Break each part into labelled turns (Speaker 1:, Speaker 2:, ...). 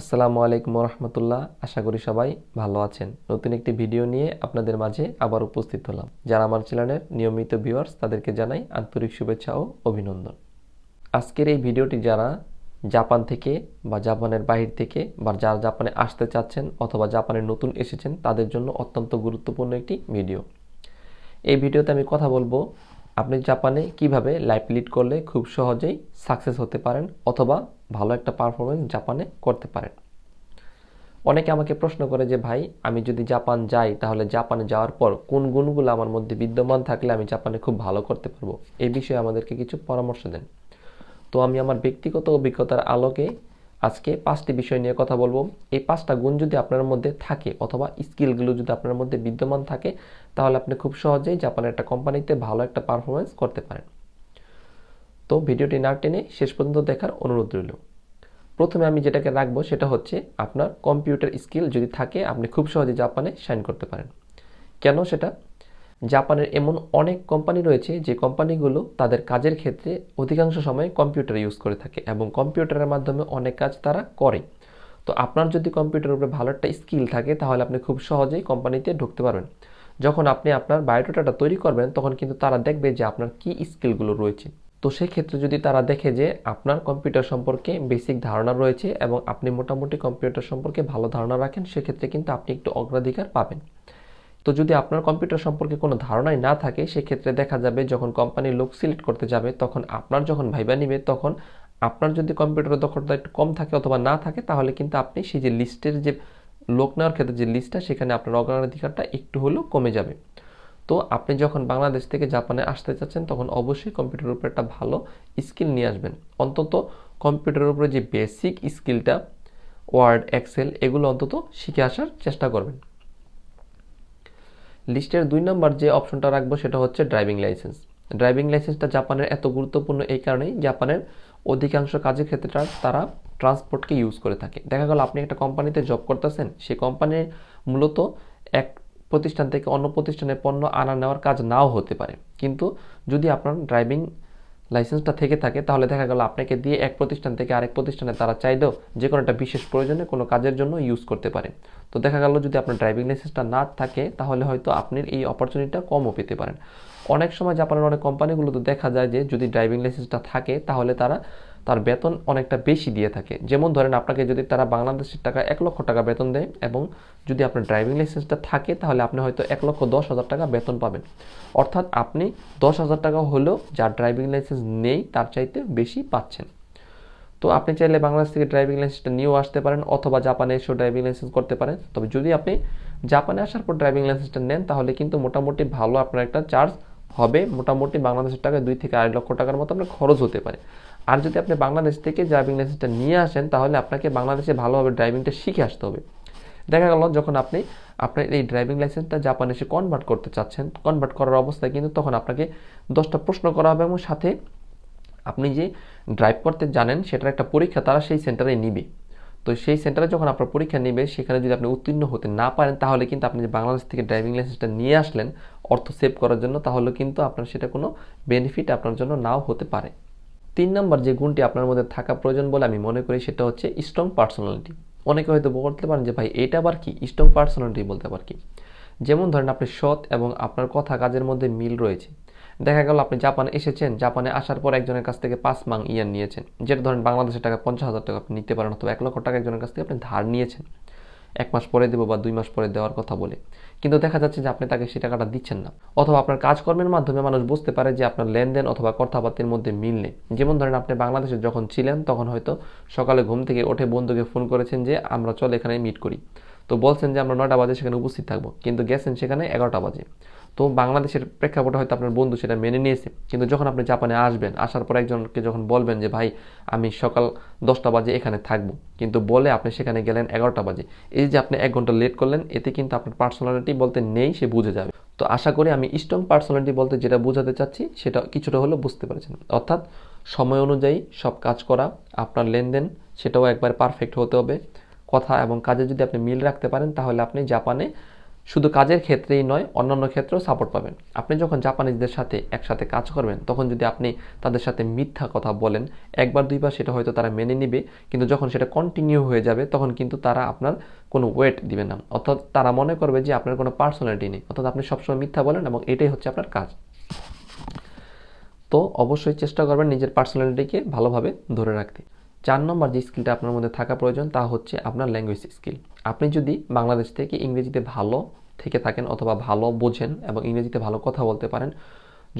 Speaker 1: আসসালামু আলাইকুম রহমতুল্লাহ আশা করি সবাই ভালো আছেন নতুন একটি ভিডিও নিয়ে আপনাদের মাঝে আবার উপস্থিত হলাম যারা আমার চ্যানেলের নিয়মিত ভিউয়ার্স তাদেরকে জানাই আন্তরিক শুভেচ্ছা ও অভিনন্দন আজকের এই ভিডিওটি যারা জাপান থেকে বা জাপানের বাহির থেকে বা যারা জাপানে আসতে চাচ্ছেন অথবা জাপানে নতুন এসেছেন তাদের জন্য অত্যন্ত গুরুত্বপূর্ণ একটি ভিডিও এই ভিডিওতে আমি কথা বলবো আপনি জাপানে কিভাবে লাইফ লিড করলে খুব সহজেই সাকসেস হতে পারেন অথবা ভালো একটা পারফরমেন্স জাপানে করতে পারেন অনেকে আমাকে প্রশ্ন করে যে ভাই আমি যদি জাপান যাই তাহলে জাপানে যাওয়ার পর কোন গুণগুলো আমার মধ্যে বিদ্যমান থাকলে আমি জাপানে খুব ভালো করতে পারবো এই বিষয়ে আমাদেরকে কিছু পরামর্শ দেন তো আমি আমার ব্যক্তিগত অভিজ্ঞতার আলোকে আজকে পাঁচটি বিষয় নিয়ে কথা বলবো এই পাঁচটা গুণ যদি আপনার মধ্যে থাকে অথবা স্কিলগুলো যদি আপনার মধ্যে বিদ্যমান থাকে তাহলে আপনি খুব সহজেই জাপানের একটা কোম্পানিতে ভালো একটা পারফরমেন্স করতে পারেন তো ভিডিওটি না টেনে শেষ পর্যন্ত দেখার অনুরোধ রইল প্রথমে আমি যেটাকে রাখবো সেটা হচ্ছে আপনার কম্পিউটার স্কিল যদি থাকে আপনি খুব সহজে জাপানে সাইন করতে পারেন কেন সেটা জাপানের এমন অনেক কোম্পানি রয়েছে যে কোম্পানিগুলো তাদের কাজের ক্ষেত্রে অধিকাংশ সময় কম্পিউটার ইউজ করে থাকে এবং কম্পিউটারের মাধ্যমে অনেক কাজ তারা করে তো আপনার যদি কম্পিউটারের উপরে ভালো একটা স্কিল থাকে তাহলে আপনি খুব সহজেই কোম্পানিতে ঢুকতে পারবেন যখন আপনি আপনার বায়োডাটাটা তৈরি করবেন তখন কিন্তু তারা দেখবে যে আপনার কী স্কিলগুলো রয়েছে তো সেক্ষেত্রে যদি তারা দেখে যে আপনার কম্পিউটার সম্পর্কে বেসিক ধারণা রয়েছে এবং আপনি মোটামুটি কম্পিউটার সম্পর্কে ভালো ধারণা রাখেন সেক্ষেত্রে কিন্তু আপনি একটু অগ্রাধিকার পাবেন তো যদি আপনার কম্পিউটার সম্পর্কে কোনো ধারণাই না থাকে সেক্ষেত্রে দেখা যাবে যখন কোম্পানির লোক সিলেক্ট করতে যাবে তখন আপনার যখন ভাইবা নিবে তখন আপনার যদি কম্পিউটারের দক্ষতা একটু কম থাকে অথবা না থাকে তাহলে কিন্তু আপনি সেই যে লিস্টের যে লোক নেওয়ার ক্ষেত্রে যে লিস্টটা সেখানে আপনার অগ্রাধিকারটা একটু হলেও কমে যাবে তো আপনি যখন বাংলাদেশ থেকে জাপানে আসতে চাচ্ছেন তখন অবশ্যই কম্পিউটারের উপর একটা ভালো স্কিল নিয়ে আসবেন অন্তত কম্পিউটারের উপরে যে বেসিক স্কিলটা ওয়ার্ড এক্সেল এগুলো অন্তত শিখে আসার চেষ্টা করবেন লিস্টের দুই নম্বর যে অপশনটা রাখবো সেটা হচ্ছে ড্রাইভিং লাইসেন্স ড্রাইভিং লাইসেন্সটা জাপানের এত গুরুত্বপূর্ণ এই কারণেই জাপানের অধিকাংশ কাজের ক্ষেত্রে তারা ট্রান্সপোর্টকে ইউজ করে থাকে দেখা গেল আপনি একটা কোম্পানিতে জব করতেছেন সেই কোম্পানির মূলত এক প্রতিষ্ঠান থেকে অন্য প্রতিষ্ঠানে পণ্য আনা নেওয়ার কাজ নাও হতে পারে কিন্তু যদি আপনার ড্রাইভিং লাইসেন্সটা থেকে থাকে তাহলে দেখা গেল আপনাকে দিয়ে এক প্রতিষ্ঠান থেকে আরেক প্রতিষ্ঠানে তারা চাইলেও যে কোনো একটা বিশেষ প্রয়োজনে কোনো কাজের জন্য ইউজ করতে পারে তো দেখা গেল যদি আপনার ড্রাইভিং লাইসেন্সটা না থাকে তাহলে হয়তো আপনি এই অপরচুনিটিটা কমও পেতে পারেন অনেক সময় জাপানের অনেক কোম্পানিগুলোতে দেখা যায় যে যদি ড্রাইভিং লাইসেন্সটা থাকে তাহলে তারা তার বেতন অনেকটা বেশি দিয়ে থাকে যেমন ধরেন আপনাকে যদি তারা বাংলাদেশের টাকা এক লক্ষ টাকা বেতন দেয় এবং যদি আপনার ড্রাইভিং লাইসেন্সটা থাকে তাহলে আপনি হয়তো এক লক্ষ দশ হাজার টাকা বেতন পাবেন অর্থাৎ আপনি দশ হাজার টাকা হলেও যার ড্রাইভিং লাইসেন্স নেই তার চাইতে বেশি পাচ্ছেন তো আপনি চাইলে বাংলাদেশ থেকে ড্রাইভিং লাইসেন্সটা নিয়েও আসতে পারেন অথবা জাপানে এসেও ড্রাইভিং লাইসেন্স করতে পারেন তবে যদি আপনি জাপানে আসার পর ড্রাইভিং লাইসেন্সটা নেন তাহলে কিন্তু মোটামুটি ভালো আপনার একটা চার্জ হবে মোটামুটি বাংলাদেশের টাকায় দুই থেকে আড়াই লক্ষ টাকার মতো আপনার খরচ হতে পারে আর যদি আপনি বাংলাদেশ থেকে ড্রাইভিং লাইসেন্সটা নিয়ে আসেন তাহলে আপনাকে বাংলাদেশে ভালোভাবে ড্রাইভিংটা শিখে আসতে হবে দেখা গেল যখন আপনি আপনার এই ড্রাইভিং লাইসেন্সটা জাপানে এসে কনভার্ট করতে চাচ্ছেন কনভার্ট করার অবস্থায় কিন্তু তখন আপনাকে দশটা প্রশ্ন করা হবে এবং সাথে আপনি যে ড্রাইভ করতে জানেন সেটার একটা পরীক্ষা তারা সেই সেন্টারে নিবে তো সেই সেন্টারে যখন আপনার পরীক্ষা নেবে সেখানে যদি আপনি উত্তীর্ণ হতে না পারেন তাহলে কিন্তু আপনি যে বাংলাদেশ থেকে ড্রাইভিং লাইসেন্সটা নিয়ে আসলেন অর্থ সেভ করার জন্য তাহলে কিন্তু আপনার সেটা কোনো বেনিফিট আপনার জন্য নাও হতে পারে তিন নম্বর যে গুণটি আপনার মধ্যে থাকা প্রয়োজন বলে আমি মনে করি সেটা হচ্ছে স্ট্রং পার্সোনালিটি অনেকে হয়তো বলতে পারেন যে ভাই এটা আবার কি স্ট্রং পার্সোনালিটি বলতে পার কি যেমন ধরেন আপনি সৎ এবং আপনার কথা কাজের মধ্যে মিল রয়েছে দেখা গেল আপনি জাপানে এসেছেন জাপানে আসার পর একজনের কাছ থেকে পাঁচ মাং ইয়ান নিয়েছেন যেটা ধরেন বাংলাদেশের টাকা পঞ্চাশ হাজার টাকা আপনি নিতে পারেন অথবা এক লক্ষ টাকা একজনের কাছ থেকে আপনি ধার নিয়েছেন এক মাস পরে দেবো বা দুই মাস পরে দেওয়ার কথা বলে কিন্তু দেখা যাচ্ছে যে আপনি তাকে সেই টাকাটা দিচ্ছেন না অথবা আপনার কাজকর্মের মাধ্যমে মানুষ বুঝতে পারে যে আপনার লেনদেন অথবা কথাবার্তার মধ্যে মিল নেই যেমন ধরেন আপনি বাংলাদেশে যখন ছিলেন তখন হয়তো সকালে ঘুম থেকে ওঠে বন্ধুকে ফোন করেছেন যে আমরা চল এখানে মিট করি তো বলছেন যে আমরা নয়টা বাজে সেখানে উপস্থিত থাকবো কিন্তু গেছেন সেখানে এগারোটা বাজে তো বাংলাদেশের প্রেক্ষাপটে হয়তো আপনার বন্ধু সেটা মেনে নিয়েছে কিন্তু যখন আপনি জাপানে আসবেন আসার পর একজনকে যখন বলবেন যে ভাই আমি সকাল দশটা বাজে এখানে থাকবো কিন্তু বলে আপনি সেখানে গেলেন এগারোটা বাজে এই যে আপনি এক ঘন্টা লেট করলেন এতে কিন্তু আপনার পার্সোনালিটি বলতে নেই সে বুঝে যাবে তো আশা করি আমি স্ট্রং পার্সোনালিটি বলতে যেটা বোঝাতে চাচ্ছি সেটা কিছুটা হলেও বুঝতে পেরেছেন অর্থাৎ সময় অনুযায়ী সব কাজ করা আপনার লেনদেন সেটাও একবার পারফেক্ট হতে হবে কথা এবং কাজে যদি আপনি মিল রাখতে পারেন তাহলে আপনি জাপানে শুধু কাজের ক্ষেত্রেই নয় অন্যান্য ক্ষেত্রেও সাপোর্ট পাবেন আপনি যখন জাপানিজদের সাথে একসাথে কাজ করবেন তখন যদি আপনি তাদের সাথে মিথ্যা কথা বলেন একবার দুইবার সেটা হয়তো তারা মেনে নিবে কিন্তু যখন সেটা কন্টিনিউ হয়ে যাবে তখন কিন্তু তারা আপনার কোনো ওয়েট দিবে না অর্থাৎ তারা মনে করবে যে আপনার কোনো পার্সোনালিটি নেই অর্থাৎ আপনি সবসময় মিথ্যা বলেন এবং এটাই হচ্ছে আপনার কাজ তো অবশ্যই চেষ্টা করবেন নিজের পার্সোনালিটিকে ভালোভাবে ধরে রাখতে চার নম্বর যে স্কিলটা আপনার মধ্যে থাকা প্রয়োজন তা হচ্ছে আপনার ল্যাঙ্গুয়েজ স্কিল আপনি যদি বাংলাদেশ থেকে ইংরেজিতে ভালো থেকে থাকেন অথবা ভালো বোঝেন এবং ইংরেজিতে ভালো কথা বলতে পারেন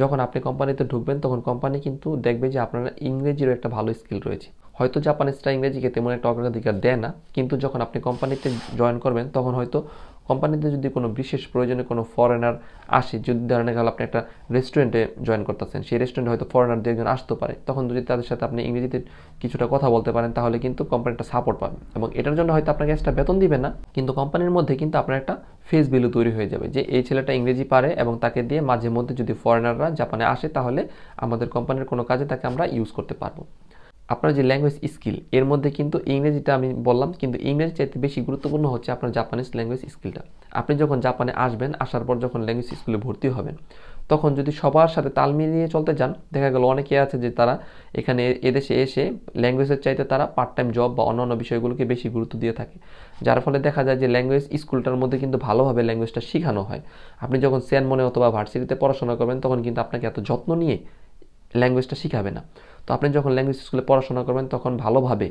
Speaker 1: যখন আপনি কোম্পানিতে ঢুকবেন তখন কোম্পানি কিন্তু দেখবে যে আপনার ইংরেজিরও একটা ভালো স্কিল রয়েছে হয়তো জাপানিজরা ইংরেজিকে তেমন একটা অগ্রাধিকার দেয় না কিন্তু যখন আপনি কোম্পানিতে জয়েন করবেন তখন হয়তো কোম্পানিতে যদি কোনো বিশেষ প্রয়োজনে কোনো ফরেনার আসে যদি ধরেন গেল আপনি একটা রেস্টুরেন্টে জয়েন করতেছেন সেই রেস্টুরেন্টে হয়তো ফরেনার দু একজন আসতে পারে তখন যদি তাদের সাথে আপনি ইংরেজিতে কিছুটা কথা বলতে পারেন তাহলে কিন্তু কোম্পানিটা সাপোর্ট পাবে এবং এটার জন্য হয়তো আপনাকে এক্সট্রা বেতন দিবে না কিন্তু কোম্পানির মধ্যে কিন্তু আপনার একটা ফেস ভ্যালু তৈরি হয়ে যাবে যে এই ছেলেটা ইংরেজি পারে এবং তাকে দিয়ে মাঝে মধ্যে যদি ফরেনাররা জাপানে আসে তাহলে আমাদের কোম্পানির কোনো কাজে তাকে আমরা ইউজ করতে পারবো আপনার যে ল্যাঙ্গুয়েজ স্কিল এর মধ্যে কিন্তু ইংরেজিটা আমি বললাম কিন্তু ইংরেজি চাইতে বেশি গুরুত্বপূর্ণ হচ্ছে আপনার জাপানিজ ল্যাঙ্গুয়েজ স্কিলটা আপনি যখন জাপানে আসবেন আসার পর যখন ল্যাঙ্গুয়েজ স্কুলে ভর্তি হবেন তখন যদি সবার সাথে তাল মিলিয়ে চলতে যান দেখা গেল অনেকে আছে যে তারা এখানে এদেশে এসে ল্যাঙ্গুয়েজের চাইতে তারা পার্ট টাইম জব বা অন্যান্য বিষয়গুলোকে বেশি গুরুত্ব দিয়ে থাকে যার ফলে দেখা যায় যে ল্যাঙ্গুয়েজ স্কুলটার মধ্যে কিন্তু ভালোভাবে ল্যাঙ্গুয়েজটা শেখানো হয় আপনি যখন সেন মনে অথবা ভার্সিটিতে পড়াশোনা করবেন তখন কিন্তু আপনাকে এত যত্ন নিয়ে ল্যাঙ্গুয়েজটা শিখাবে না তো আপনি যখন ল্যাঙ্গুয়েজ স্কুলে পড়াশোনা করবেন তখন ভালোভাবে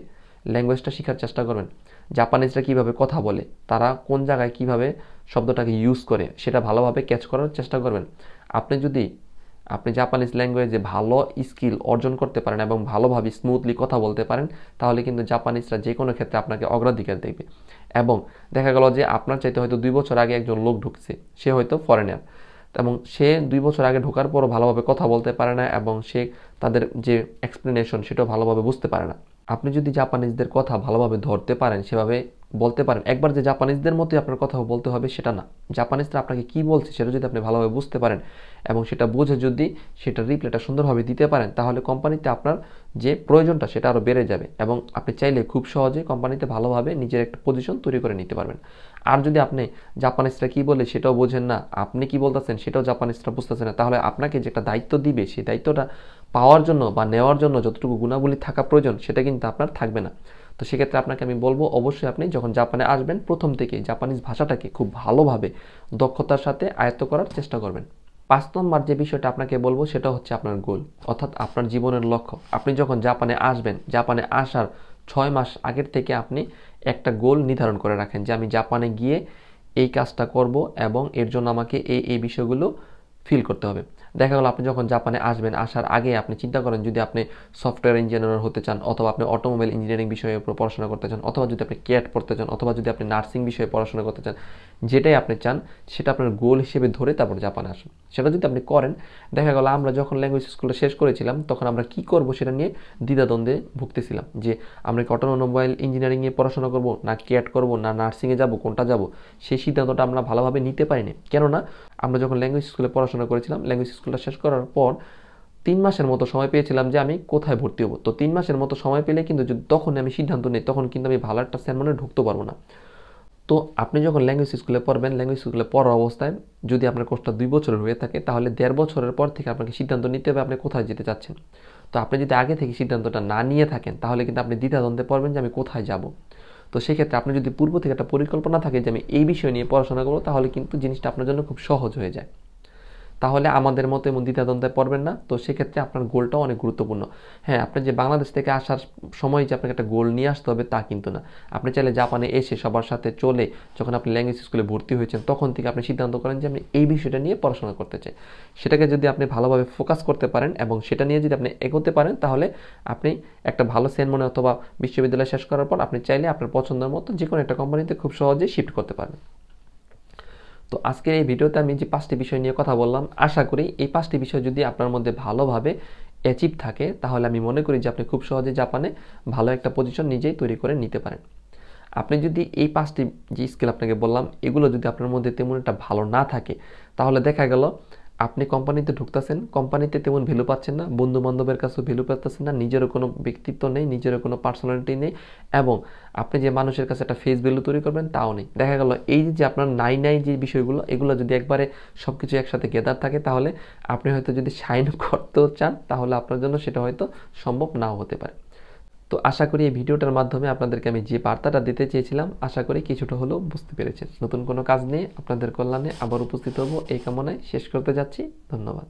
Speaker 1: ল্যাঙ্গুয়েজটা শেখার চেষ্টা করবেন জাপানিজরা কিভাবে কথা বলে তারা কোন জায়গায় কিভাবে শব্দটাকে ইউজ করে সেটা ভালোভাবে ক্যাচ করার চেষ্টা করবেন আপনি যদি আপনি জাপানিজ ল্যাঙ্গুয়েজে ভালো স্কিল অর্জন করতে পারেন এবং ভালোভাবে স্মুথলি কথা বলতে পারেন তাহলে কিন্তু জাপানিজরা যে কোনো ক্ষেত্রে আপনাকে অগ্রাধিকার দেবে এবং দেখা গেল যে আপনার চাইতে হয়তো দুই বছর আগে একজন লোক ঢুকছে সে হয়তো ফরেনার এবং সে দুই বছর আগে ঢোকার পরও ভালোভাবে কথা বলতে পারে না এবং সে তাদের যে এক্সপ্লেনেশন সেটাও ভালোভাবে বুঝতে পারে না আপনি যদি জাপানিজদের কথা ভালোভাবে ধরতে পারেন সেভাবে বলতে পারেন একবার যে জাপানিজদের মতোই আপনার কথাও বলতে হবে সেটা না জাপানিজরা আপনাকে কি বলছে সেটা যদি আপনি ভালোভাবে বুঝতে পারেন এবং সেটা বুঝে যদি সেটা রিপ্লাইটা সুন্দরভাবে দিতে পারেন তাহলে কোম্পানিতে আপনার যে প্রয়োজনটা সেটা আরও বেড়ে যাবে এবং আপনি চাইলে খুব সহজে কোম্পানিতে ভালোভাবে নিজের একটা পজিশন তৈরি করে নিতে পারবেন আর যদি আপনি জাপানিজরা কি বলে সেটাও বোঝেন না আপনি কি বলতেছেন সেটাও জাপানিজরা বুঝতেছেন না তাহলে আপনাকে যেটা দায়িত্ব দিবে সেই দায়িত্বটা পাওয়ার জন্য বা নেওয়ার জন্য যতটুকু গুণাবলী থাকা প্রয়োজন সেটা কিন্তু আপনার থাকবে না তো সেক্ষেত্রে আপনাকে আমি বলবো অবশ্যই আপনি যখন জাপানে আসবেন প্রথম থেকে জাপানিজ ভাষাটাকে খুব ভালোভাবে দক্ষতার সাথে আয়ত্ত করার চেষ্টা করবেন পাঁচ নম্বর যে বিষয়টা আপনাকে বলবো সেটা হচ্ছে আপনার গোল অর্থাৎ আপনার জীবনের লক্ষ্য আপনি যখন জাপানে আসবেন জাপানে আসার ছয় মাস আগের থেকে আপনি একটা গোল নির্ধারণ করে রাখেন যে আমি জাপানে গিয়ে এই কাজটা করব এবং এর জন্য আমাকে এই এই বিষয়গুলো ফিল করতে হবে দেখা গেল আপনি যখন জাপানে আসবেন আসার আগে আপনি চিন্তা করেন যদি আপনি সফটওয়্যার ইঞ্জিনিয়ার হতে চান অথবা আপনি অটোমোবাইল ইঞ্জিনিয়ারিং বিষয়ে উপর পড়াশোনা করতে চান অথবা যদি আপনি ক্যাট পড়তে চান অথবা যদি আপনি নার্সিং বিষয়ে পড়াশোনা করতে চান যেটাই আপনি চান সেটা আপনার গোল হিসেবে ধরে তারপর জাপানে আসুন সেটা যদি আপনি করেন দেখা গেল আমরা যখন ল্যাঙ্গুয়েজ স্কুলটা শেষ করেছিলাম তখন আমরা কি করব সেটা নিয়ে দ্বিধাদ্বন্দ্বে ভুগতেছিলাম যে আমরা কি অটোমোবাইল ইঞ্জিনিয়ারিং নিয়ে পড়াশোনা করব না ক্যাট করব না নার্সিংয়ে যাব কোনটা যাব সেই সিদ্ধান্তটা আমরা ভালোভাবে নিতে পারিনি কেননা আমরা যখন ল্যাঙ্গুয়েজ স্কুলে পড়াশোনা করেছিলাম ল্যাঙ্গুয়েজ স্কুলটা শেষ করার পর তিন মাসের মতো সময় পেয়েছিলাম যে আমি কোথায় ভর্তি হবো তো তিন মাসের মতো সময় পেলে কিন্তু তখন আমি সিদ্ধান্ত নিই তখন কিন্তু আমি ভালো একটা সেনমানে ঢুকতে পারবো না তো আপনি যখন ল্যাঙ্গুয়েজ স্কুলে পড়বেন ল্যাঙ্গুয়েজ স্কুলে পড়ার অবস্থায় যদি আপনার কোর্সটা দুই বছরের হয়ে থাকে তাহলে দেড় বছরের পর থেকে আপনাকে সিদ্ধান্ত নিতে হবে আপনি কোথায় যেতে চাচ্ছেন তো আপনি যদি আগে থেকে সিদ্ধান্তটা না নিয়ে থাকেন তাহলে কিন্তু আপনি দ্বিধাদ্বন্দ্বে পড়বেন যে আমি কোথায় যাব তো সেই ক্ষেত্রে আপনি যদি পূর্ব থেকে একটা পরিকল্পনা থাকে যে আমি এই বিষয় নিয়ে পড়াশোনা করবো তাহলে কিন্তু জিনিসটা আপনার জন্য খুব সহজ হয়ে যায় তাহলে আমাদের মতো এমন দ্বিধাদ্বন্দ্বে পড়বেন না তো সেক্ষেত্রে আপনার গোলটাও অনেক গুরুত্বপূর্ণ হ্যাঁ আপনি যে বাংলাদেশ থেকে আসার সময় যে আপনাকে একটা গোল নিয়ে আসতে হবে তা কিন্তু না আপনি চাইলে জাপানে এসে সবার সাথে চলে যখন আপনি ল্যাঙ্গুয়েজ স্কুলে ভর্তি হয়েছেন তখন থেকে আপনি সিদ্ধান্ত করেন যে আপনি এই বিষয়টা নিয়ে পড়াশোনা করতে চাই সেটাকে যদি আপনি ভালোভাবে ফোকাস করতে পারেন এবং সেটা নিয়ে যদি আপনি এগোতে পারেন তাহলে আপনি একটা ভালো মনে অথবা বিশ্ববিদ্যালয় শেষ করার পর আপনি চাইলে আপনার পছন্দের মতো যে কোনো একটা কোম্পানিতে খুব সহজেই শিফট করতে পারবেন তো আজকের এই ভিডিওতে আমি যে পাঁচটি বিষয় নিয়ে কথা বললাম আশা করি এই পাঁচটি বিষয় যদি আপনার মধ্যে ভালোভাবে অ্যাচিভ থাকে তাহলে আমি মনে করি যে আপনি খুব সহজে জাপানে ভালো একটা পজিশন নিজেই তৈরি করে নিতে পারেন আপনি যদি এই পাঁচটি যে স্কিল আপনাকে বললাম এগুলো যদি আপনার মধ্যে তেমন একটা ভালো না থাকে তাহলে দেখা গেল আপনি কোম্পানিতে ঢুকতেছেন কোম্পানিতে তেমন ভ্যালু পাচ্ছেন না বন্ধু বান্ধবের কাছেও ভ্যালু পাচ্ছেন না নিজেরও কোনো ব্যক্তিত্ব নেই নিজেরও কোনো পার্সোনালিটি নেই এবং আপনি যে মানুষের কাছে একটা ফেস ভ্যালু তৈরি করবেন তাও নেই দেখা গেল এই যে আপনার নাই নাই যে বিষয়গুলো এগুলো যদি একবারে সব কিছু একসাথে গেদার থাকে তাহলে আপনি হয়তো যদি সাইন করতেও চান তাহলে আপনার জন্য সেটা হয়তো সম্ভব নাও হতে পারে তো আশা করি এই ভিডিওটার মাধ্যমে আপনাদেরকে আমি যে বার্তাটা দিতে চেয়েছিলাম আশা করি কিছুটা হলেও বুঝতে পেরেছেন নতুন কোনো কাজ নিয়ে আপনাদের কল্যাণে আবার উপস্থিত হব এই কামনায় শেষ করতে যাচ্ছি ধন্যবাদ